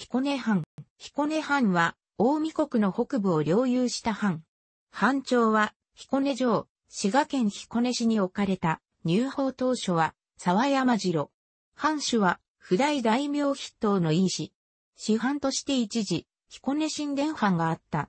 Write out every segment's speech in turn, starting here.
彦根藩。彦根藩は、大見国の北部を領有した藩。藩長は、彦根城、滋賀県彦根市に置かれた、入法当初は、沢山城。藩主は、普代大名筆頭の医士。市藩として一時、彦根神殿藩があった。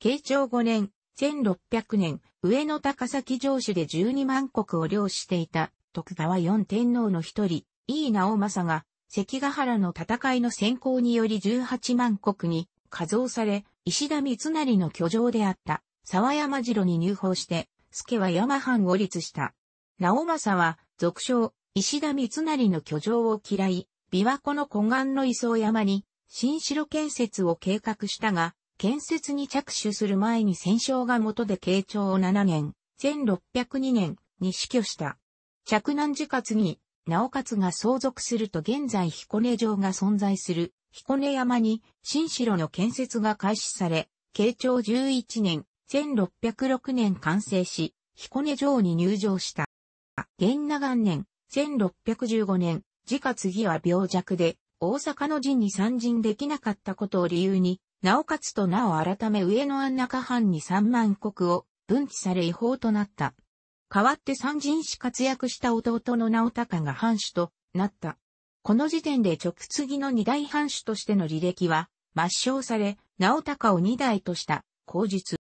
慶長5年、1600年、上野高崎城主で12万国を領していた、徳川四天皇の一人、井伊直政が、関ヶ原の戦いの先行により18万国に加増され、石田三成の居城であった沢山城に入宝して、助は山藩を立した。直政は、俗称、石田三成の居城を嫌い、琵琶湖の湖岸の磯山に、新城建設を計画したが、建設に着手する前に戦勝が元で慶長を7年、1602年に死去した。着難寺活に直勝が相続すると現在彦根城が存在する彦根山に新城の建設が開始され、慶長11年、1606年完成し、彦根城に入城した。元長元年、1615年、自家次は病弱で、大阪の陣に参陣できなかったことを理由に、直勝と名を改め上野安中藩に3万国を分岐され違法となった。代わって三人し活躍した弟の直隆が藩主となった。この時点で直継の二代藩主としての履歴は抹消され、直隆を二代とした口実。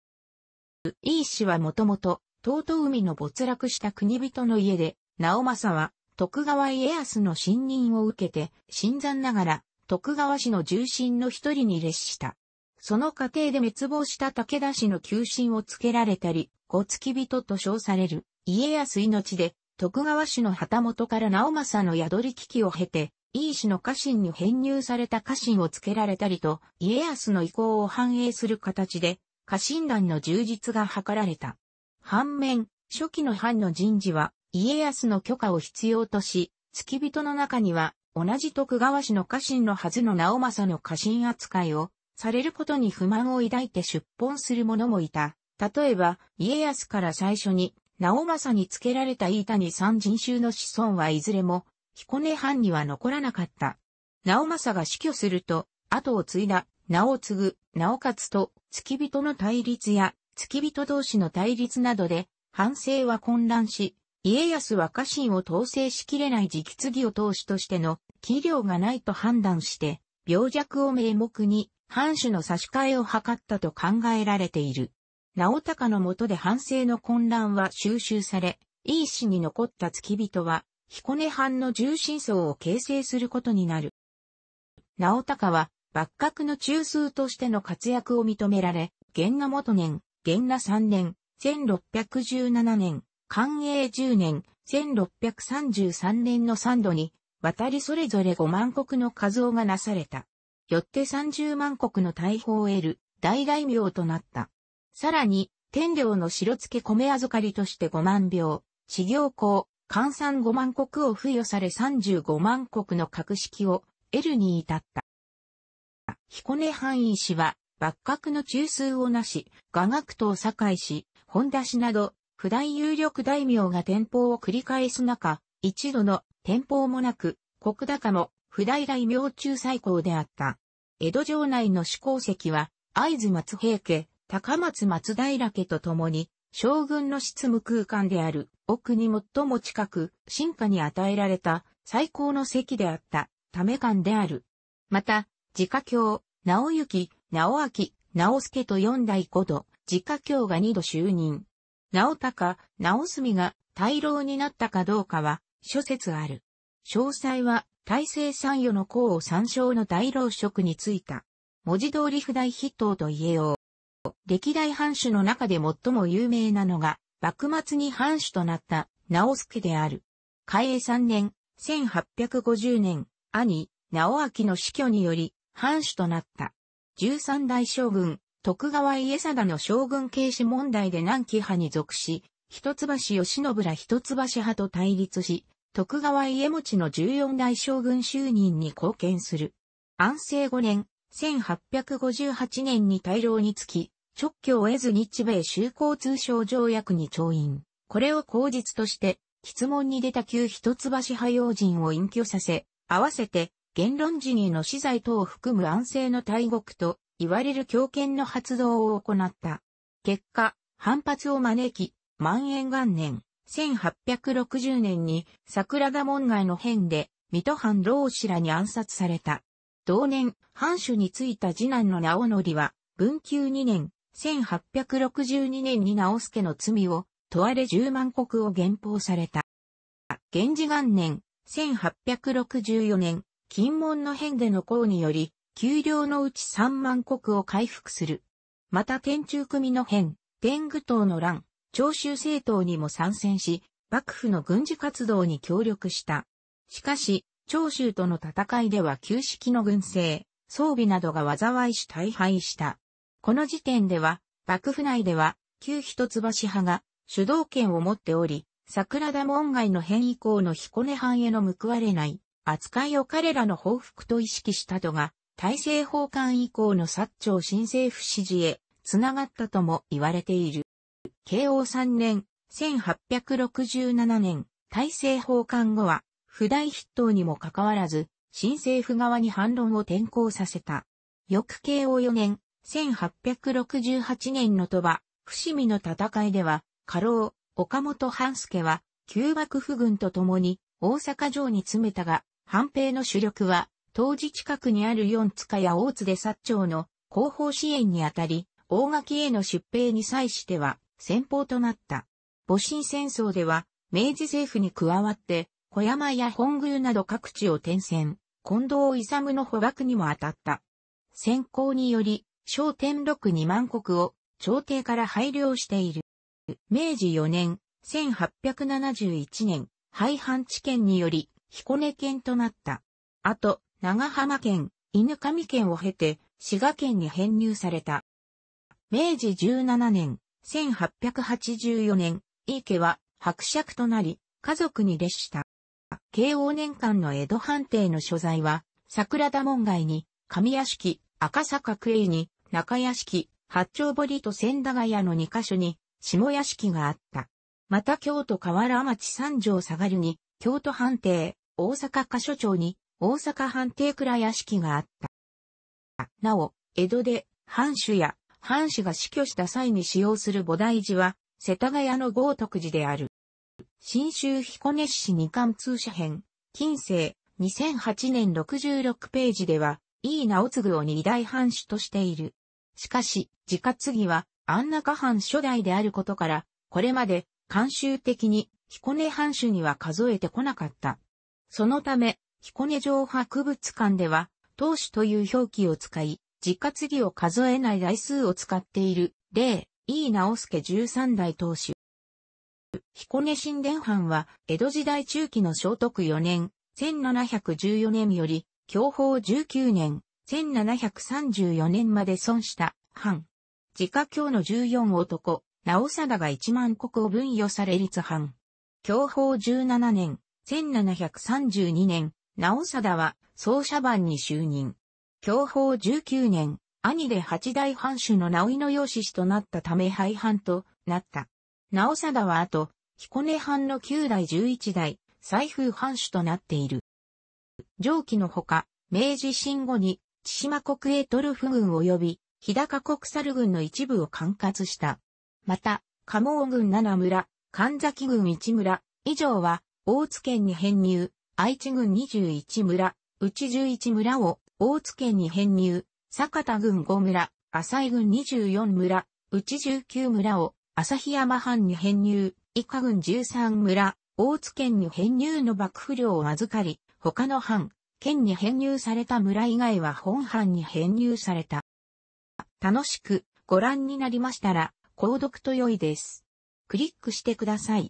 い氏はもともと、遠都海の没落した国人の家で、直政は徳川家康の信任を受けて、新参ながら徳川氏の重臣の一人に列した。その過程で滅亡した武田氏の求心をつけられたり、ご付き人と称される。家康命で、徳川氏の旗本から直政の宿り危機を経て、いい氏の家臣に編入された家臣をつけられたりと、家康の意向を反映する形で、家臣団の充実が図られた。反面、初期の藩の人事は、家康の許可を必要とし、付き人の中には、同じ徳川氏の家臣のはずの直政の家臣扱いを、されることに不満を抱いて出奔する者もいた。例えば、家康から最初に、直政につけられた飯谷三人衆の子孫はいずれも、彦根藩には残らなかった。直政が死去すると、後を継いだ、直継、ぐ、直勝と、付き人の対立や、付き人同士の対立などで、反省は混乱し、家康は家臣を統制しきれない直継を通しとしての器量がないと判断して、病弱を名目に、藩主の差し替えを図ったと考えられている。直隆の下で反省の混乱は収集され、いい死に残った付き人は、彦根藩の重臣層を形成することになる。直隆は、幕閣の中枢としての活躍を認められ、元和元年、元和3年、1617年、寛永10年、1633年の3度に、渡りそれぞれ5万国の数をがなされた。よって30万国の大砲を得る大大名となった。さらに、天領の白付け米預かりとして5万票、資行校、換算5万国を付与され35万国の格式を得るに至った。彦根藩医氏は、幕閣の中枢をなし、雅楽と堺氏、本田氏など、普段有力大名が天保を繰り返す中、一度の天保もなく、国高も、普代大名中最高であった。江戸城内の主功席は、会津松平家、高松松平家と共に、将軍の執務空間である奥に最も近く、進化に与えられた最高の席であったため館である。また、自家教、直行、直明、直助と四代五度、自家教が二度就任。直高、直住が大老になったかどうかは諸説ある。詳細は大政三与の功を参照の大老職についた。文字通り不大筆頭と言えよう。歴代藩主の中で最も有名なのが、幕末に藩主となった直助である。開永3年、1850年、兄、直明の死去により、藩主となった。13代将軍、徳川家定の将軍軽視問題で南紀派に属し、一橋義信ら一橋派と対立し、徳川家持の14代将軍就任に貢献する。安政5年、1858年に大老につき、直居を得ず日米修好通商条約に調印。これを口実として、質問に出た旧一橋派用人を隠居させ、合わせて、言論辞にの資材等を含む安政の大国と、言われる強権の発動を行った。結果、反発を招き、万延元年、1860年に桜田門外の変で、水戸藩老氏らに暗殺された。同年、藩主に就いた次男の直則は、文久2年、1862年に直助の罪を、問われ10万国を減俸された。源氏元年、1864年、金門の変での功により、給料のうち3万国を回復する。また天中組の変、天狗党の乱、長州政党にも参戦し、幕府の軍事活動に協力した。しかし、長州との戦いでは旧式の軍政、装備などが災いし大敗した。この時点では、幕府内では、旧一橋派が主導権を持っており、桜田門外の変以降の彦根藩への報われない扱いを彼らの報復と意識したとが、大政奉還以降の薩長新政府支持へつながったとも言われている。慶応3年、1867年、大政奉還後は、不大筆頭にもかかわらず、新政府側に反論を転向させた。翌慶応4年、1868年の鳥羽、伏見の戦いでは、家老、岡本半助は、旧幕府軍と共に大阪城に詰めたが、藩兵の主力は、当時近くにある四塚や大津で薩長の後方支援にあたり、大垣への出兵に際しては先方となった。戊辰戦争では、明治政府に加わって、小山や本宮など各地を転戦、近藤勇の捕獲にも当たった。先行により、小天禄二万国を朝廷から配慮している。明治4年、1871年、廃藩置県により、彦根県となった。あと、長浜県、犬上県を経て、滋賀県に編入された。明治17年、1884年、井伊家は伯爵となり、家族に列した。慶応年間の江戸判定の所在は、桜田門外に、上屋敷、赤坂区営に、中屋敷、八丁堀と千駄ヶ谷の2カ所に、下屋敷があった。また京都河原町三条下がるに、京都判定、大阪箇所町に、大阪判定倉屋敷があった。なお、江戸で、藩主や、藩主が死去した際に使用する菩提寺は、世田谷の豪徳寺である。新州彦根市二巻通社編、近世、2008年66ページでは、井伊直嗣を二大藩主としている。しかし、自家継ぎは、安中藩初代であることから、これまで、慣習的に、彦根藩主には数えてこなかった。そのため、彦根城博物館では、当主という表記を使い、自家継ぎを数えない台数を使っている、例、井伊直介十三代当主。彦根神殿藩は、江戸時代中期の聖徳4年、1714年より、享保19年、1734年まで損した藩。自家教の14男、直貞が1万国を分与され立藩。享保17年、1732年、直貞は総社番に就任。享保19年、兄で八大藩主の直井の養子となったため廃藩となった。直貞は後、彦根藩の9代11代、西風藩主となっている。上記のほか、明治新後に、千島国営トルフ軍及び、日高国猿軍の一部を管轄した。また、加茂軍7村、神崎軍1村、以上は、大津県に編入、愛知軍21村、内11村を、大津県に編入、坂田軍5村、浅井軍24村、内19村を、旭山藩に編入、以下軍13村、大津県に編入の幕府領を預かり、他の藩、県に編入された村以外は本藩に編入された。楽しくご覧になりましたら、購読と良いです。クリックしてください。